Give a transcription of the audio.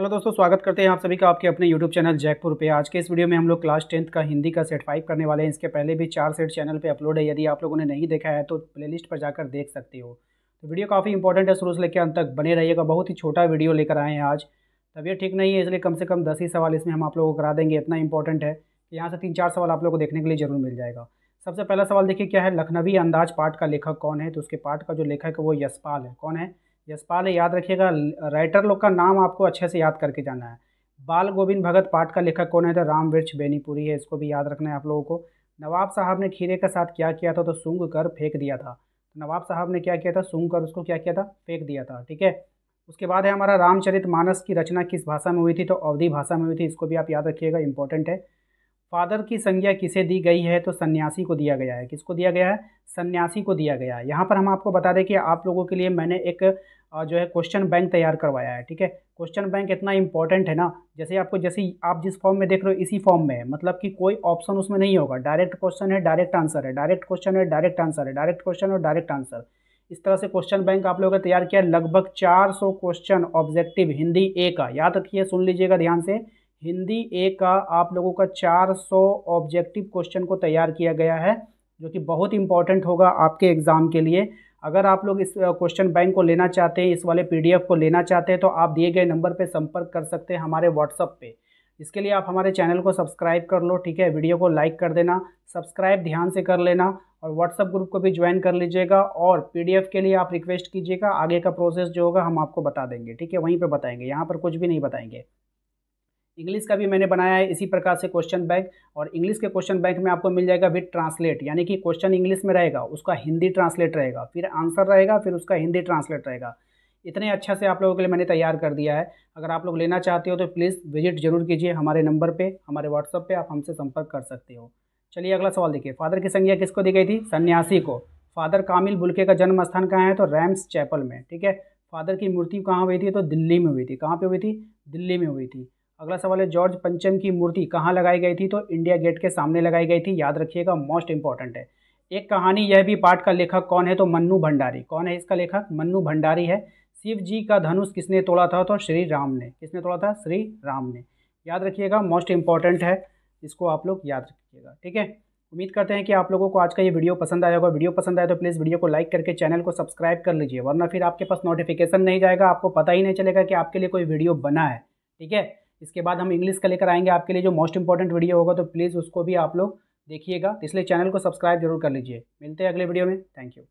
hello दोस्तों स्वागत करते हैं आप सभी का आपके अपने यूट्यूब चैनल जयपुर पे आज के इस वीडियो में हम लोग क्लास टेंथ का हिंदी का सेट फाइव करने वाले हैं इसके पहले भी चार सेट चैनल पे अपलोड है यदि आप लोगों ने नहीं देखा है तो प्लेलिस्ट पर जाकर देख सकते हो तो वीडियो काफ़ी इंपॉर्टेंट है शुरू से लेकर अंत तक बने रहिएगा बहुत ही छोटा वीडियो लेकर आए हैं आज तबियत ठीक नहीं है इसलिए कम से कम दस ही सवाल इसमें हम आप लोगों को करा देंगे इतना इंपॉर्टेंट है कि यहाँ से तीन चार सवाल आप लोग को देखने के लिए जरूर मिल जाएगा सबसे पहला सवाल देखिए क्या है लखनवी अंदाज पाठ का लेखक कौन है तो उसके पाठ का जो लेखक है वो यशपाल है कौन है यशपाल है याद रखिएगा राइटर लोग का नाम आपको अच्छे से याद करके जाना है बाल गोविंद भगत पाठ का लेखक कौन है तो राम वृक्ष बेनीपुरी है इसको भी याद रखना है आप लोगों को नवाब साहब ने खीरे के साथ क्या किया था तो सूंघ कर फेंक दिया था तो नवाब साहब ने क्या किया था सूंघ कर उसको क्या किया था फेंक दिया था ठीक है उसके बाद है हमारा रामचरित मानस की रचना किस भाषा में हुई थी तो अवधि भाषा में हुई थी इसको भी आप याद रखिएगा इंपॉर्टेंट है फादर की संज्ञा किसे दी गई है तो सन्यासी को दिया गया है किसको दिया गया है सन्यासी को दिया गया है यहाँ पर हम आपको बता दें कि आप लोगों के लिए मैंने एक जो है क्वेश्चन बैंक तैयार करवाया है ठीक है क्वेश्चन बैंक इतना इंपॉर्टेंट है ना जैसे आपको जैसे आप जिस फॉर्म में देख रहे हो इसी फॉर्म में है मतलब कि कोई ऑप्शन उसमें नहीं होगा डायरेक्ट क्वेश्चन है डायरेक्ट आंसर है डायरेक्ट क्वेश्चन है डायरेक्ट आंसर है डायरेक्ट क्वेश्चन और डायरेक्ट आंसर इस तरह से क्वेश्चन बैंक आप लोगों ने तैयार किया लगभग चार क्वेश्चन ऑब्जेक्टिव हिंदी ए का याद रखिए सुन लीजिएगा ध्यान से हिंदी ए का आप लोगों का 400 ऑब्जेक्टिव क्वेश्चन को तैयार किया गया है जो कि बहुत इंपॉर्टेंट होगा आपके एग्ज़ाम के लिए अगर आप लोग इस क्वेश्चन बैंक को लेना चाहते हैं इस वाले पीडीएफ को लेना चाहते हैं तो आप दिए गए नंबर पर संपर्क कर सकते हैं हमारे व्हाट्सअप पे इसके लिए आप हमारे चैनल को सब्सक्राइब कर लो ठीक है वीडियो को लाइक कर देना सब्सक्राइब ध्यान से कर लेना और व्हाट्सअप ग्रुप को भी ज्वाइन कर लीजिएगा और पीडीएफ के लिए आप रिक्वेस्ट कीजिएगा आगे का प्रोसेस जो होगा हम आपको बता देंगे ठीक है वहीं पे बताएंगे यहाँ पर कुछ भी नहीं बताएंगे इंग्लिश का भी मैंने बनाया है इसी प्रकार से क्वेश्चन बैंक और इंग्लिश के क्वेश्चन बैंक में आपको मिल जाएगा विद ट्रांसलेट यानी कि क्वेश्चन इंग्लिश में रहेगा उसका हिंदी ट्रांसलेट रहेगा फिर आंसर रहेगा फिर उसका हिंदी ट्रांसलेट रहेगा इतने अच्छा से आप लोगों के लिए मैंने तैयार कर दिया है अगर आप लोग लेना चाहते हो तो प्लीज़ विजिट जरूर कीजिए हमारे नंबर पर हमारे व्हाट्सअप पर आप हमसे संपर्क कर सकते हो चलिए अगला सवाल देखिए फादर की संज्ञा किसको दी गई थी सन्यासी को फादर कामिल बुल्के का जन्म स्थान कहाँ है तो रैम्स चैपल में ठीक है फादर की मूर्ति कहाँ हुई थी तो दिल्ली में हुई थी कहाँ पे हुई थी दिल्ली में हुई थी अगला सवाल है जॉर्ज पंचम की मूर्ति कहाँ लगाई गई थी तो इंडिया गेट के सामने लगाई गई थी याद रखिएगा मोस्ट इंपॉर्टेंट है एक कहानी यह भी पाठ का लेखक कौन है तो मन्नू भंडारी कौन है इसका लेखक मन्नू भंडारी है शिव जी का धनुष किसने तोड़ा था तो श्री राम ने किसने तोड़ा था श्री राम ने याद रखिएगा मोस्ट इम्पॉर्टेंट है इसको आप लोग याद रखिएगा ठीक है उम्मीद करते हैं कि आप लोगों को आज का ये वीडियो पसंद आया होगा वीडियो पसंद आया तो प्लीज़ वीडियो को लाइक करके चैनल को सब्सक्राइब कर लीजिए वरना फिर आपके पास नोटिफिकेशन नहीं जाएगा आपको पता ही नहीं चलेगा कि आपके लिए कोई वीडियो बना है ठीक है इसके बाद हम इंग्लिश का लेकर आएंगे आपके लिए जो मोस्ट इंपॉर्टेंट वीडियो होगा तो प्लीज़ उसको भी आप लोग देखिएगा तो इसलिए चैनल को सब्सक्राइब जरूर कर लीजिए मिलते हैं अगले वीडियो में थैंक यू